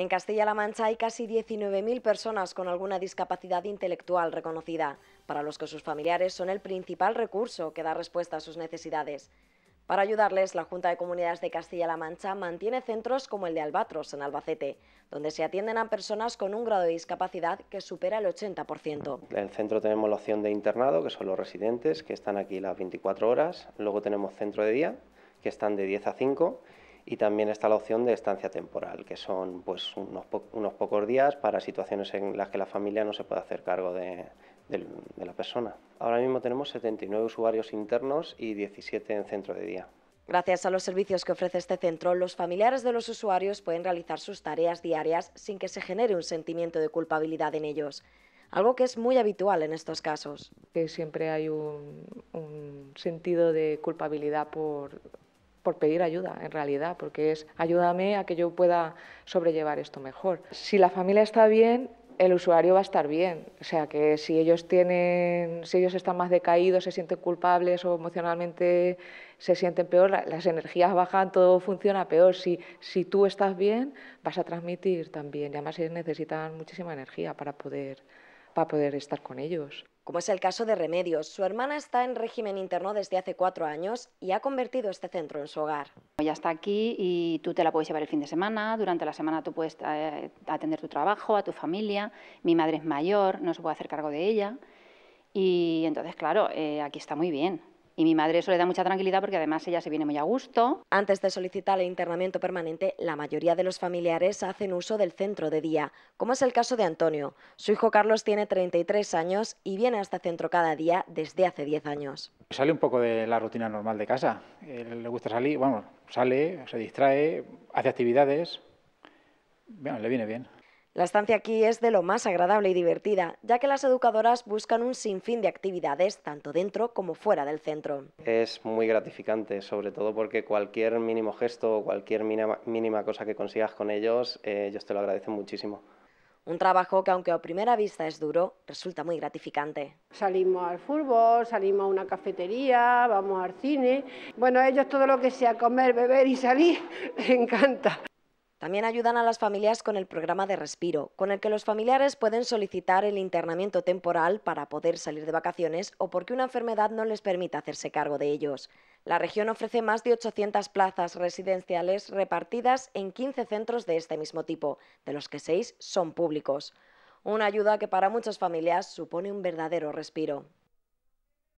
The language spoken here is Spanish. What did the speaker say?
En Castilla-La Mancha hay casi 19.000 personas con alguna discapacidad intelectual reconocida, para los que sus familiares son el principal recurso que da respuesta a sus necesidades. Para ayudarles, la Junta de Comunidades de Castilla-La Mancha mantiene centros como el de Albatros, en Albacete, donde se atienden a personas con un grado de discapacidad que supera el 80%. En el centro tenemos la opción de internado, que son los residentes, que están aquí las 24 horas. Luego tenemos centro de día, que están de 10 a 5 y también está la opción de estancia temporal, que son pues, unos, pocos días para situaciones en las que la familia no se puede hacer cargo de, la persona. Ahora mismo tenemos 79 usuarios internos y 17 en centro de día. Gracias a los servicios que ofrece este centro, los familiares de los usuarios pueden realizar sus tareas diarias sin que se genere un sentimiento de culpabilidad en ellos, algo que es muy habitual en estos casos. Que siempre hay un sentido de culpabilidad por por pedir ayuda, en realidad, porque es ayúdame a que yo pueda sobrellevar esto mejor. Si la familia está bien, el usuario va a estar bien. O sea, que si ellos, tienen, si ellos están más decaídos, se sienten culpables o emocionalmente se sienten peor, las energías bajan, todo funciona peor. Si, si tú estás bien, vas a transmitir también. Y además ellos necesitan muchísima energía para poder, para poder estar con ellos como es el caso de Remedios. Su hermana está en régimen interno desde hace cuatro años y ha convertido este centro en su hogar. Ya está aquí y tú te la puedes llevar el fin de semana, durante la semana tú puedes eh, atender tu trabajo, a tu familia, mi madre es mayor, no se puede hacer cargo de ella y entonces, claro, eh, aquí está muy bien. Y mi madre eso le da mucha tranquilidad porque además ella se viene muy a gusto. Antes de solicitar el internamiento permanente, la mayoría de los familiares hacen uso del centro de día, como es el caso de Antonio. Su hijo Carlos tiene 33 años y viene a este centro cada día desde hace 10 años. Sale un poco de la rutina normal de casa. Eh, le gusta salir, bueno, sale, se distrae, hace actividades. Bueno, le viene bien. La estancia aquí es de lo más agradable y divertida, ya que las educadoras buscan un sinfín de actividades tanto dentro como fuera del centro. Es muy gratificante, sobre todo porque cualquier mínimo gesto o cualquier mínima, cosa que consigas con ellos, yo eh, ellos te lo agradecen muchísimo. Un trabajo que aunque a primera vista es duro, resulta muy gratificante. Salimos al fútbol, salimos a una cafetería, vamos al cine. Bueno, ellos todo lo que sea comer, beber y salir encanta. También ayudan a las familias con el programa de respiro, con el que los familiares pueden solicitar el internamiento temporal para poder salir de vacaciones o porque una enfermedad no les permita hacerse cargo de ellos. La región ofrece más de 800 plazas residenciales repartidas en 15 centros de este mismo tipo, de los que seis son públicos. Una ayuda que para muchas familias supone un verdadero respiro.